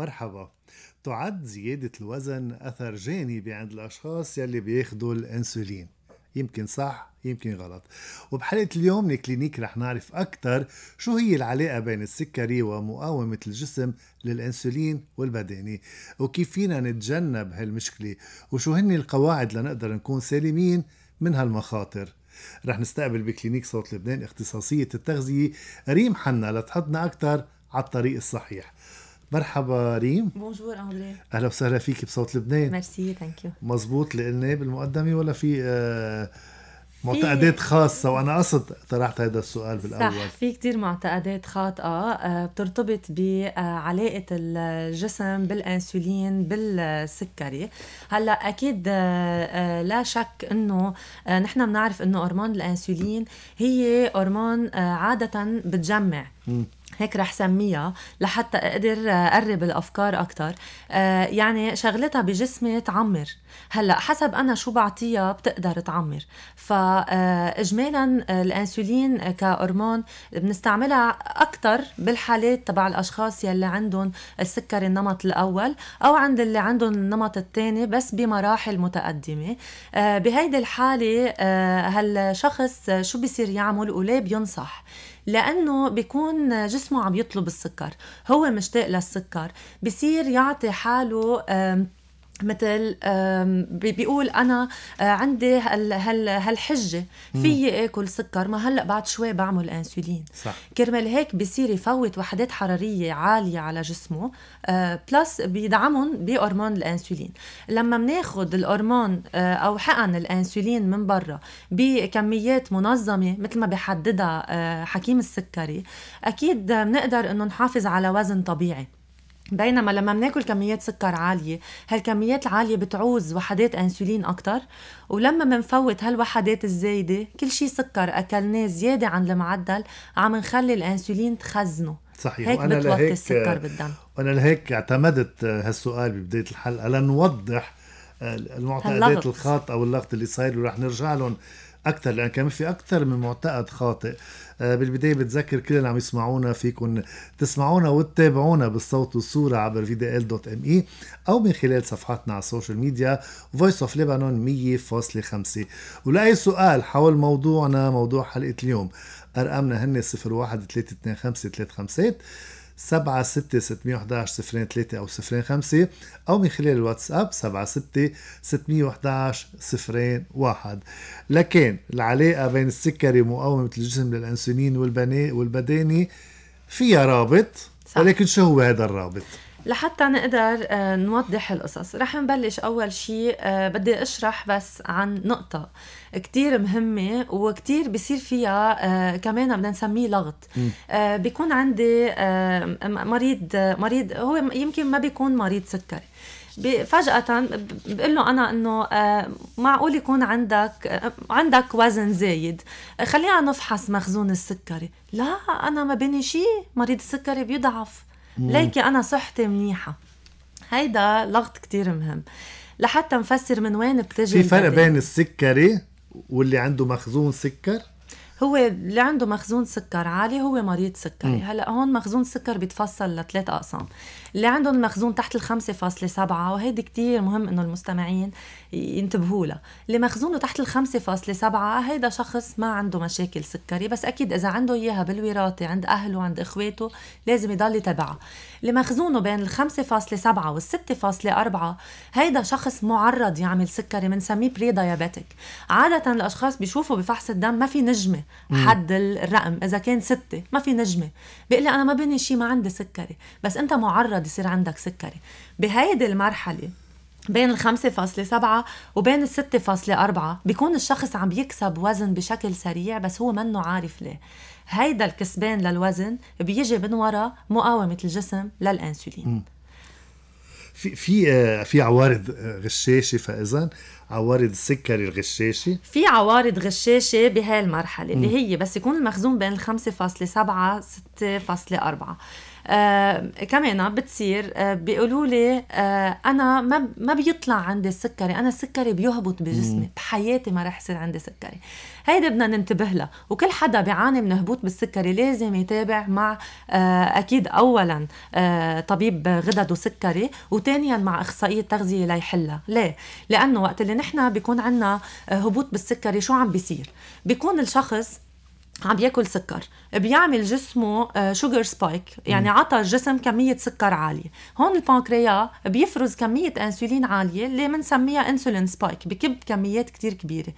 مرحبا تعد زيادة الوزن أثر جانبي عند الأشخاص يلي بياخدوا الأنسولين يمكن صح يمكن غلط وبحلقة اليوم من كلينيك رح نعرف أكثر شو هي العلاقة بين السكري ومقاومة الجسم للأنسولين والبدني وكيف فينا نتجنب هالمشكلة وشو هن القواعد لنقدر نكون سالمين من هالمخاطر رح نستقبل بكلينيك صوت لبنان اختصاصية التغذية ريم حنا لتحطنا أكثر على الطريق الصحيح مرحبا ريم بونجور اندري اهلا وسهلا فيكي بصوت لبنان ميرسي ثانك يو مزبوط لاني بالمقدمه ولا آه، في معتقدات خاصة وأنا قصد طرحت هذا السؤال بالأول صح في كثير معتقدات خاطئة آه، بترتبط بعلاقة الجسم بالأنسولين بالسكري هلا أكيد آه، لا شك إنه نحن بنعرف إنه هرمون الأنسولين هي هرمون عادة بتجمع هيك رح سميها لحتى اقدر اقرب الافكار اكثر آه، يعني شغلتها بجسمي تعمر هلا حسب انا شو بعطيها بتقدر تعمر فاجمالا آه، الانسولين كهرمون بنستعملها اكثر بالحالات تبع الاشخاص يلي عندهم السكري النمط الاول او عند اللي عندهم النمط الثاني بس بمراحل متقدمه آه، بهيدي الحاله هالشخص شو بصير يعمل وليه بينصح لانه بيكون جسمه عم يطلب السكر هو مشتاق للسكر بصير يعطي حاله مثل بيقول انا آه، عندي هالحجه في اكل سكر ما هلا بعد شوي بعمل انسولين صح. كرمال هيك بصير يفوت وحدات حراريه عاليه على جسمه بلس آه، بيدعمهم بهرمون الانسولين لما بناخذ الهرمون آه، او حقن الانسولين من برا بكميات منظمه مثل ما بحددها حكيم السكري اكيد بنقدر انه نحافظ على وزن طبيعي بينما لما بناكل كميات سكر عاليه هالكميات العاليه بتعوز وحدات انسولين اكثر ولما بنفوت هالوحدات الزايده كل شيء سكر اكلناه زياده عن المعدل عم نخلي الانسولين تخزنه صحيح هيك وانا لهيك السكر بالدم وانا لهيك اعتمدت هالسؤال ببدايه الحلقه لنوضح المعتقدات الخاطئه واللغط اللي صاير ورح نرجع لهم اكثر لان كمان في اكثر من معتقد خاطئ آه، بالبدايه بتذكر كل اللي عم يسمعونا فيكم تسمعونا وتتابعونا بالصوت والصوره عبر vdl.me ال دوت ام اي او من خلال صفحاتنا على السوشيال ميديا فويس اوف ليبانون 100.5 ولاي سؤال حول موضوعنا موضوع حلقه اليوم ارقامنا هن 35 سبعة ستة ستمية وحداش صفرين ثلاثة أو صفرين خمسة أو من خلال الواتساب سبعة ستة ستمية وحداش صفرين واحد لكن العلاقة بين السكري ومقاومة الجسم للأنسولين والبني والبداني فيها رابط صح. ولكن شو هو هذا الرابط؟ لحتى نقدر آه، نوضح القصص رح نبلش أول شيء آه، بدي أشرح بس عن نقطة كتير مهمة وكتير بصير فيها آه، كمان بدنا نسميه لغط بيكون عندي مريض مريض هو يمكن ما بيكون مريض سكري فجأة بقول له أنا إنه معقول يكون عندك عندك وزن زايد خلينا نفحص مخزون السكري لا أنا ما بيني شيء مريض السكري بيضعف ليكي انا صحتي منيحه هيدا لغط كتير مهم لحتى نفسر من وين بتجي في فرق بين السكري واللي عنده مخزون سكر هو اللي عنده مخزون سكر عالي هو مريض سكري هلا هون مخزون السكر بيتفصل لثلاث اقسام اللي عندهم مخزون تحت ال 5.7 وهيدي كتير مهم انه المستمعين ينتبهوا لها اللي مخزونه تحت ال 5.7 هيدا شخص ما عنده مشاكل سكري بس اكيد اذا عنده اياها بالوراثه عند اهله عند اخواته لازم يضل يتابعها اللي مخزونه بين ال 5.7 وال 6.4 هيدا شخص معرض يعمل سكري بنسميه بري دايابيتك عاده الاشخاص بيشوفوا بفحص الدم ما في نجمه حد الرقم اذا كان ستة ما في نجمه بيقول انا ما بني شيء ما عندي سكري بس انت معرض يصير عندك سكري بهيدي المرحله بين الخمسة فاصلة سبعة وبين الستة فاصلة أربعة بيكون الشخص عم يكسب وزن بشكل سريع بس هو منه عارف ليه هيدا الكسبان للوزن بيجي من وراء مقاومة الجسم للأنسولين في في آه، في عوارض آه، غشاشه فاذا عوارض السكري الغشاشي في عوارض غشاشه بهالمرحله اللي هي بس يكون المخزون بين 5.7 6.4 آه، كمان بتصير آه، بيقولوا لي آه، انا ما ما بيطلع عندي السكري انا السكري بيهبط بجسمي بحياتي ما رح يصير عندي سكري هيدا بدنا ننتبه لها وكل حدا بيعاني من هبوط بالسكري لازم يتابع مع اكيد اولا طبيب غدد وسكري وثانيا مع اخصائيه تغذيه ليحلها ليه لانه وقت اللي نحن بيكون عندنا هبوط بالسكري شو عم بيصير بيكون الشخص عم بياكل سكر بيعمل جسمه شوجر آه، سبايك يعني عطى الجسم كميه سكر عاليه هون البنكريا بيفرز كميه انسولين عاليه اللي بنسميها انسولين سبايك بكب كميات كتير كبيره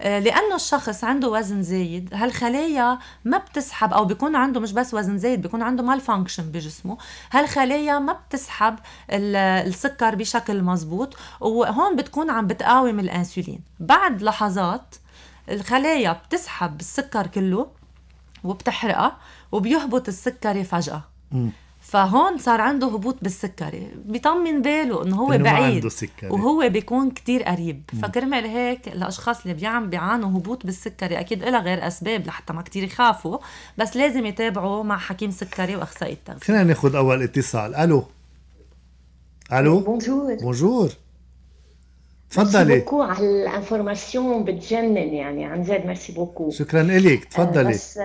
آه، لانه الشخص عنده وزن زايد هالخلايا ما بتسحب او بيكون عنده مش بس وزن زايد بيكون عنده مال فانكشن بجسمه هالخلايا ما بتسحب السكر بشكل مزبوط وهون بتكون عم بتقاوم الانسولين بعد لحظات الخلايا بتسحب السكر كله وبتحرقه وبيهبط السكري فجأة م. فهون صار عنده هبوط بالسكري بيطمن باله انه هو إنه بعيد عنده سكري. وهو بيكون كتير قريب م. فكرمال هيك الاشخاص اللي بيعم بيعانوا هبوط بالسكري اكيد إلها غير اسباب لحتى ما كتير يخافوا بس لازم يتابعوا مع حكيم سكري واخصائي التغذيه خلينا ناخذ اول اتصال الو الو بونجور بونجور تفضلي بوكو على الانفورماسيون بتجنن يعني عن جد ميرسي بوكو شكرا لك آه، تفضلي بس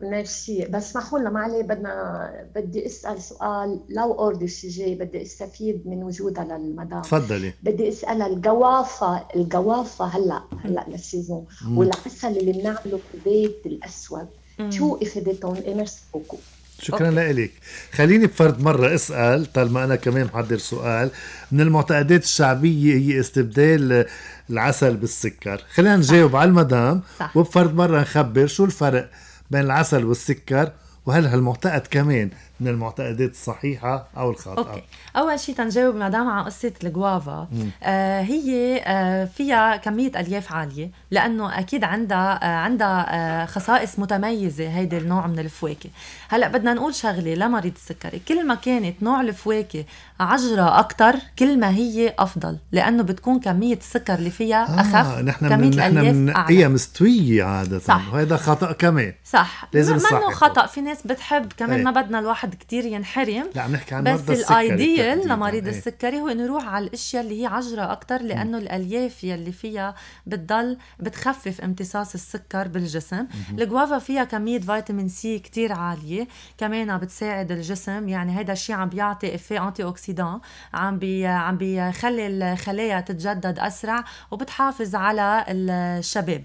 ميرسي آه، بس اسمحوا لنا ما بدنا بدي اسال سؤال لو اوردي شي جاي بدي استفيد من وجودها للمدام تفضلي بدي اسالها القوافه القوافه هلا هلا للسيزون والعسل اللي بنعمله في البيت الاسود شو افادتهم ميرسي إيه، بوكو شكرا لك خليني بفرد مرة اسأل طالما أنا كمان محضر سؤال من المعتقدات الشعبية هي استبدال العسل بالسكر خلينا نجاوب على المدام صح. وبفرد مرة نخبر شو الفرق بين العسل والسكر وهل هالمعتقد كمان من المعتقدات الصحيحة أو الخاطئة أوكي. أول شيء تنجاوب مدام على قصة الجوافا آه هي آه فيها كمية ألياف عالية لأنه أكيد عندها آه عندها آه خصائص متميزة هيدا النوع من الفواكه هلأ بدنا نقول شغلة لمريض السكري كل ما كانت نوع الفواكه عجرة أكتر كل ما هي أفضل لأنه بتكون كمية السكر اللي فيها آه أخف نحن كمية من الألياف من أعلى مستوية عادة صح وهذا خطأ كمان صح لازم منه خطأ في ناس بتحب كمان ايه. ما بدنا الواحد الواحد كتير ينحرم لا عم نحكي عن بس الايديال إيه. لمريض السكري هو انه يروح على الاشياء اللي هي عجره اكثر لانه الالياف يلي فيها بتضل بتخفف امتصاص السكر بالجسم الجوافا فيها كميه فيتامين سي كتير عاليه كمان بتساعد الجسم يعني هذا الشيء عم بيعطي افي انتي اوكسيدان عم بي عم بيخلي الخلايا تتجدد اسرع وبتحافظ على الشباب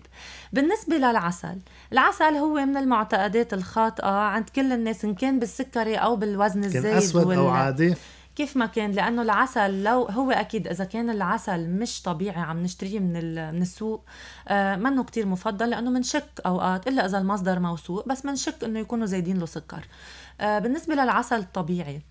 بالنسبه للعسل العسل هو من المعتقدات الخاطئه عند كل الناس ان كان بالسكري السكري او بالوزن الزايد كان اسود وال... او عادي كيف ما كان لانه العسل لو هو اكيد اذا كان العسل مش طبيعي عم نشتريه من من السوق آه منه كتير مفضل لانه منشك اوقات الا اذا المصدر موثوق بس منشك انه يكونوا زايدين له سكر آه بالنسبه للعسل الطبيعي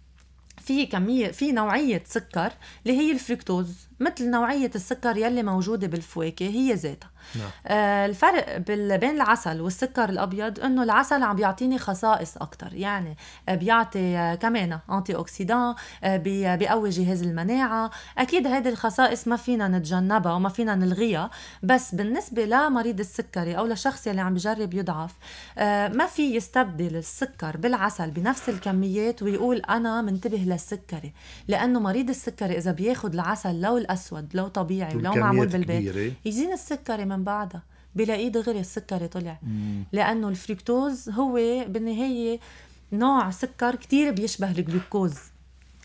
في كميه في نوعيه سكر اللي هي الفركتوز مثل نوعية السكر يلي موجودة بالفواكه هي ذاتها نعم. آه الفرق بين العسل والسكر الأبيض أنه العسل عم بيعطيني خصائص أكتر يعني آه، بيعطي آه، كمان أنتي آه، أوكسيدان بيقوي جهاز المناعة أكيد هيدي الخصائص ما فينا نتجنبها وما فينا نلغيها بس بالنسبة لمريض السكري أو لشخص يلي عم بجرب يضعف آه ما في يستبدل السكر بالعسل بنفس الكميات ويقول أنا منتبه للسكري لأنه مريض السكري إذا بياخد العسل لو الاسود لو طبيعي ولو معمول بالبيت يزين السكري من بعدها بلاقيه دغري السكري طلع مم. لانه الفركتوز هو بالنهايه نوع سكر كتير بيشبه الجلوكوز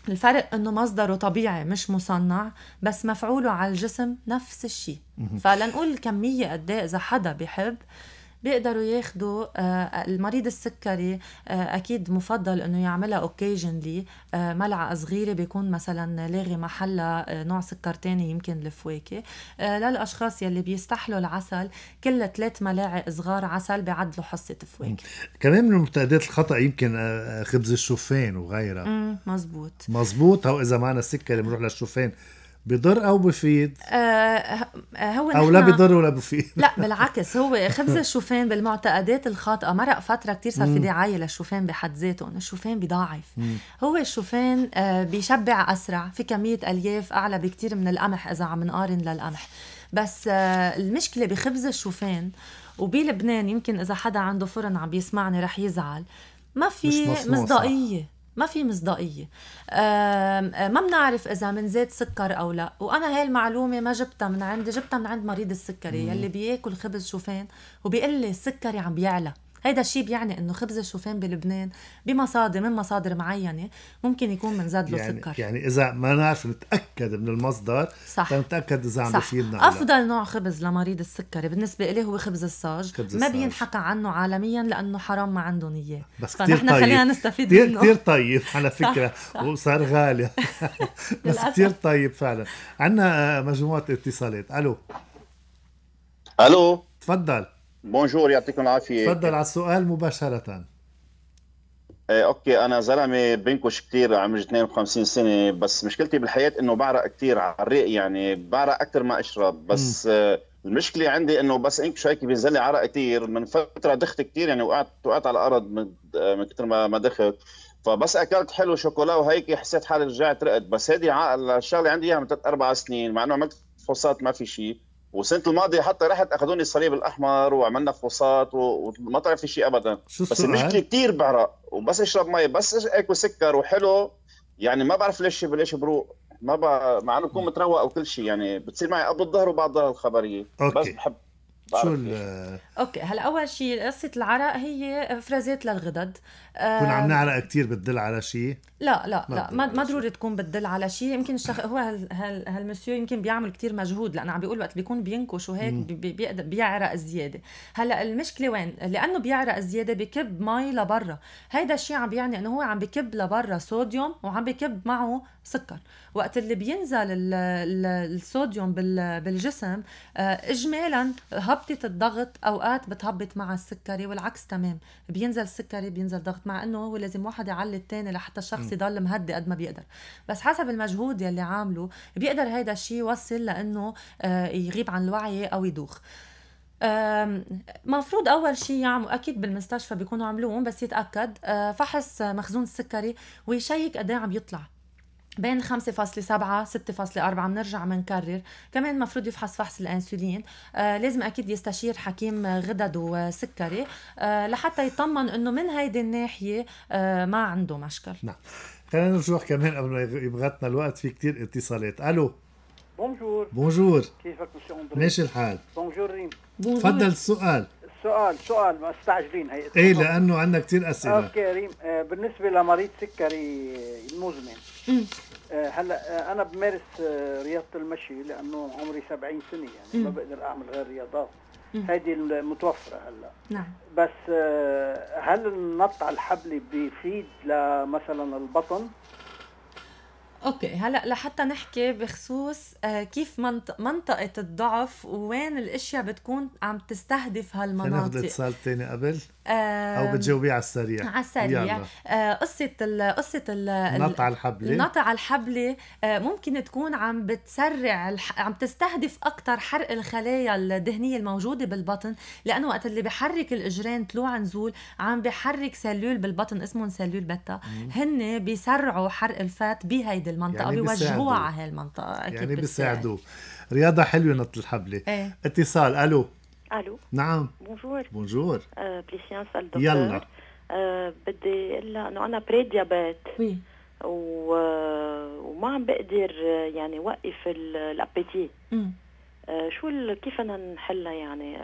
الفرق انه مصدره طبيعي مش مصنع بس مفعوله على الجسم نفس الشيء فلنقول الكميه قد إيه اذا حدا بحب بيقدروا ياخذوا آه، المريض السكري آه، اكيد مفضل انه يعملها اوكيجنلي آه، ملعقه صغيره بيكون مثلا لاغي محلها نوع سكر تاني يمكن الفواكه للاشخاص يلي بيستحلوا العسل كل ثلاث ملاعق صغار عسل بيعدلوا حصه فواكه كمان من المعتقدات الخطا يمكن خبز الشوفان وغيرها مزبوط مزبوط او اذا معنا السكر بنروح للشوفان بضر او بفيد آه،, آه هو او لا بضر ولا بفيد لا بالعكس هو خبز الشوفان بالمعتقدات الخاطئه مرق فتره كتير صار في دعايه للشوفان بحد ذاته انه الشوفان بضاعف هو الشوفان آه بيشبع اسرع في كميه الياف اعلى بكتير من القمح اذا عم نقارن للقمح بس آه المشكله بخبز الشوفان وبلبنان يمكن اذا حدا عنده فرن عم يسمعني رح يزعل ما في مصداقيه ما في مصداقيه ما بنعرف اذا من زيت سكر او لا وانا هاي المعلومه ما جبتها من عندي جبتها من عند مريض السكري يلي بياكل خبز شوفان وبيقول لي السكري عم بيعلى هيدا الشيء بيعني انه خبز الشوفان بلبنان بمصادر من مصادر معينه ممكن يكون زاد له يعني سكر يعني اذا ما نعرف نتاكد من المصدر صح نتاكد اذا عم بفيدنا افضل نوع خبز لمريض السكري بالنسبه لي هو خبز الصاج خبز ما بينحكى عنه عالميا لانه حرام ما عندهم اياه بس كثير طيب خلينا نستفيد كتير منه كثير طيب على فكره صح صح. وصار غالي بس كثير طيب فعلا عندنا آه، مجموعه اتصالات الو الو تفضل بونجور يعطيكم العافيه تفضل على السؤال مباشره ايه اوكي انا زلمه بنكش كثير عمري 52 سنه بس مشكلتي بالحياه انه بعرق كثير على الريق يعني بعرق اكثر ما اشرب بس م. آه المشكله عندي انه بس انكش هيك بينزل لي عرق كثير من فتره دخت كثير يعني وقعت وقعت على الارض من, آه، من كثر ما ما دخت فبس اكلت حلو شوكولا وهيك حسيت حالي رجعت رقت بس هذه الشغله عندي اياها من ثلاث اربع سنين مع انه عملت فحوصات ما في شيء والسنه الماضيه حتى رحت اخذوني الصليب الاحمر وعملنا فحوصات وما طلع في شيء ابدا بس المشكله كثير بعرق وبس اشرب مي بس اكل سكر وحلو يعني ما بعرف ليش ليش بروق ما بقى مع انه بكون متروق وكل شيء يعني بتصير معي قبل الظهر وبعد الظهر الخبريه بس بحب شو ال اوكي هلا اول شيء قصه العرق هي فرازات للغدد آه، كنا عم نعرق كثير بتدل على شيء لا لا لا ما, ما ضروري تكون بتدل على شيء يمكن الشخ... هو هال... هال... هالمسيو يمكن بيعمل كثير مجهود لانه عم بيقول وقت بيكون بينكش وهيك بي... بيعرق زياده هلا المشكله وين لانه بيعرق زياده بكب مي لبرا هيدا الشيء عم بيعني انه هو عم بكب لبرا صوديوم وعم بكب معه سكر وقت اللي بينزل ال... ال... الصوديوم بال... بالجسم آه، اجمالا هب هبطت الضغط اوقات بتهبط مع السكري والعكس تمام بينزل السكري بينزل ضغط مع انه هو لازم واحد يعلي الثاني لحتى الشخص يضل مهدي قد ما بيقدر بس حسب المجهود يلي عامله بيقدر هيدا الشيء يوصل لانه آه، يغيب عن الوعي او يدوخ مفروض اول شيء يعملوا اكيد بالمستشفى بيكونوا عملوهم بس يتاكد آه، فحص مخزون السكري ويشيك قد إيه عم يطلع بين 5.7 6.4 بنرجع بنكرر كمان المفروض يفحص فحص الانسولين آه لازم اكيد يستشير حكيم غدد وسكري آه لحتى يطمن انه من هيدي الناحيه آه ما عنده مشكل نعم خلينا نرجع كمان قبل ما يبغتنا الوقت في كتير اتصالات الو بونجور بونجور كيفك مسيو ماشي الحال بونجور ريم تفضل السؤال سؤال سؤال مستعجلين هي ايه لانه عندنا كثير اسئله اوكي ريم آه، بالنسبه لمريض سكري المزمن آه، هلا آه، انا بمارس آه، رياضه المشي لانه عمري 70 سنه يعني ما بقدر اعمل غير رياضات هذه المتوفره هلا نعم بس هل النط على الحبل بيفيد لمثلا البطن؟ اوكي هلا لحتى نحكي بخصوص كيف منطقه الضعف ووين الاشياء بتكون عم تستهدف هالمناطق ناخذ اتصال ثاني قبل او بتجاوبيه على السريع على السريع يلا. أه، قصه قصه النط على الحبل النط على الحبل أه، ممكن تكون عم بتسرع عم تستهدف اكثر حرق الخلايا الدهنيه الموجوده بالبطن لانه وقت اللي بحرك الاجرين طلوع نزول عم بحرك سلول بالبطن اسمهم سلول بتا هن بيسرعوا حرق الفات بهيدي المنطقه يعني بيوجهوها على هالمنطقه اكيد يعني بيساعدوه رياضه حلوه نط الحبله ايه؟ اتصال الو الو نعم بونجور بونجور بليسيان سال يلا أه بدي الا انه انا بري ديابيت وي و... وما عم بقدر يعني وقف الابيتي أه شو ال... كيف انا نحلها يعني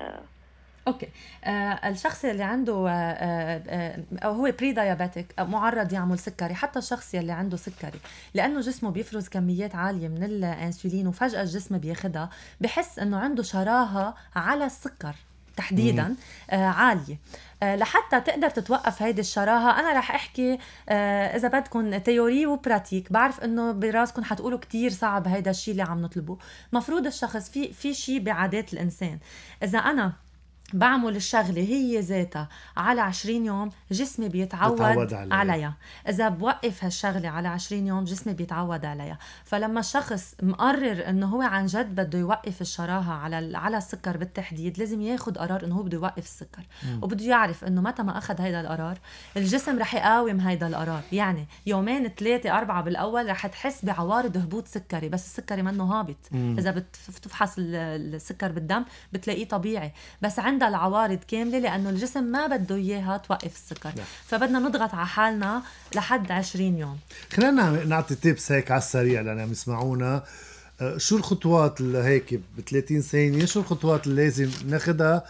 اوكي آه الشخص اللي عنده آه آه آه هو بري دايابيتيك آه، معرض يعمل سكري حتى الشخص اللي عنده سكري لانه جسمه بيفرز كميات عاليه من الانسولين وفجاه الجسم بياخدها بحس انه عنده شراهه على السكر تحديدا آه عاليه آه لحتى تقدر تتوقف هيدي الشراهه انا رح احكي آه اذا بدكم تيوري وبراتيك بعرف انه براسكم حتقولوا كتير صعب هيدا الشيء اللي عم نطلبه مفروض الشخص في في شيء بعادات الانسان اذا انا بعمل الشغلة هي ذاتها على 20 يوم جسمي بيتعود, علي. عليها. إذا بوقف هالشغلة على 20 يوم جسمي بيتعود عليها فلما الشخص مقرر إنه هو عن جد بده يوقف الشراهة على على السكر بالتحديد لازم ياخد قرار إنه هو بده يوقف السكر وبده يعرف إنه متى ما أخذ هيدا القرار الجسم رح يقاوم هيدا القرار يعني يومين ثلاثة أربعة بالأول رح تحس بعوارض هبوط سكري بس السكري منه هابط مم. إذا بتفحص السكر بالدم بتلاقيه طبيعي بس عند عندها العوارض كامله لانه الجسم ما بده اياها توقف السكر نعم. فبدنا نضغط على حالنا لحد 20 يوم خلينا نعطي تيبس هيك على السريع لان يسمعونا أه، شو الخطوات اللي هيك ب 30 ثانيه شو الخطوات اللي لازم ناخذها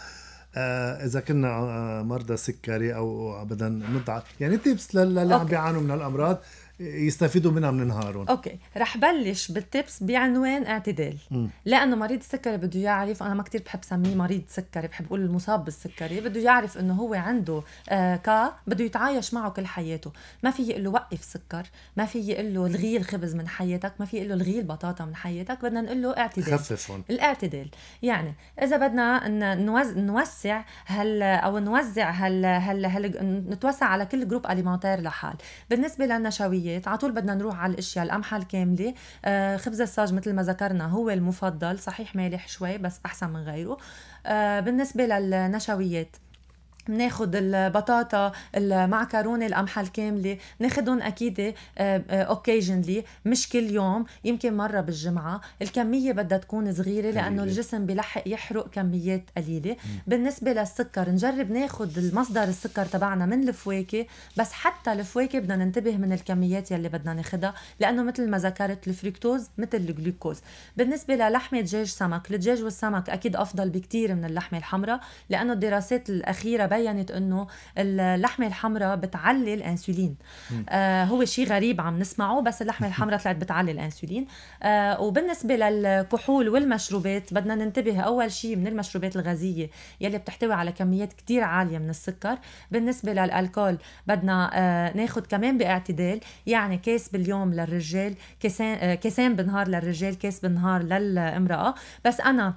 آه اذا كنا آه مرضى سكري او ابدا نضعف يعني تيبس للي عم بيعانوا من الامراض يستفيدوا منها من نهارهم اوكي رح بلش بالتبس بعنوان اعتدال لانه مريض السكري بده يعرف انا ما كتير بحب سميه مريض سكري بحب اقول المصاب بالسكري بده يعرف انه هو عنده آه كا بده يتعايش معه كل حياته ما في يقول له وقف سكر ما في يقول له الغي الخبز من حياتك ما في يقول له الغي البطاطا من حياتك بدنا نقول له اعتدال خففهم الاعتدال يعني اذا بدنا نوز... نوسع هال او نوزع هال هال, هل... نتوسع على كل جروب اليمنتير لحال بالنسبه للنشويات الحلويات على طول بدنا نروح على الاشياء القمحه الكامله آه خبز الساج مثل ما ذكرنا هو المفضل صحيح مالح شوي بس احسن من غيره آه بالنسبه للنشويات بناخذ البطاطا المعكرونه القمحه الكامله بناخذهم اكيد اوكيجنلي آه، آه، مش كل يوم يمكن مره بالجمعه الكميه بدها تكون صغيره لانه الجسم بلحق يحرق كميات قليله بالنسبه للسكر نجرب ناخذ المصدر السكر تبعنا من الفواكه بس حتى الفواكه بدنا ننتبه من الكميات يلي بدنا ناخذها لانه مثل ما ذكرت الفركتوز مثل الجلوكوز بالنسبه للحمه دجاج سمك الدجاج والسمك اكيد افضل بكثير من اللحمه الحمراء لانه الدراسات الاخيره تبينت انه اللحمه الحمراء بتعلي الانسولين آه هو شيء غريب عم نسمعه بس اللحمه الحمراء طلعت بتعلي الانسولين آه وبالنسبه للكحول والمشروبات بدنا ننتبه اول شيء من المشروبات الغازيه يلي بتحتوي على كميات كتير عاليه من السكر بالنسبه للالكول بدنا آه ناخذ كمان باعتدال يعني كاس باليوم للرجال كاسين آه كاسين بالنهار للرجال كاس بالنهار للامراه بس انا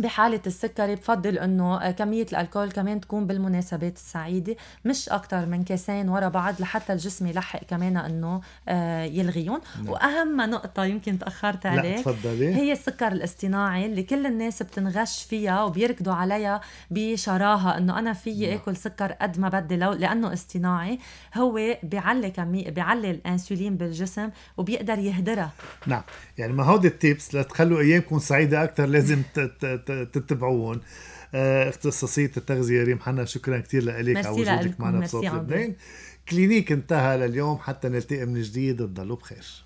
بحالة السكري بفضل انه كمية الالكول كمان تكون بالمناسبات السعيدة مش اكتر من كاسين ورا بعض لحتى الجسم يلحق كمان انه آه، يلغيهم نعم. واهم نقطة يمكن تأخرت عليك لا تفضلي. هي السكر الاصطناعي اللي كل الناس بتنغش فيها وبيركضوا عليها بشراهة انه انا فيي نعم. اكل سكر قد ما بدي لو لانه اصطناعي هو بيعلي كمية بيعلي الانسولين بالجسم وبيقدر يهدرها نعم يعني ما هودي التيبس لتخلوا ايامكم سعيدة اكثر لازم تتبعوهم آه، اختصاصية التغذية ريم حنا شكرا كثير لك على وجودك معنا بصوت لبنان كلينيك انتهى لليوم حتى نلتقي من جديد تضلوا بخير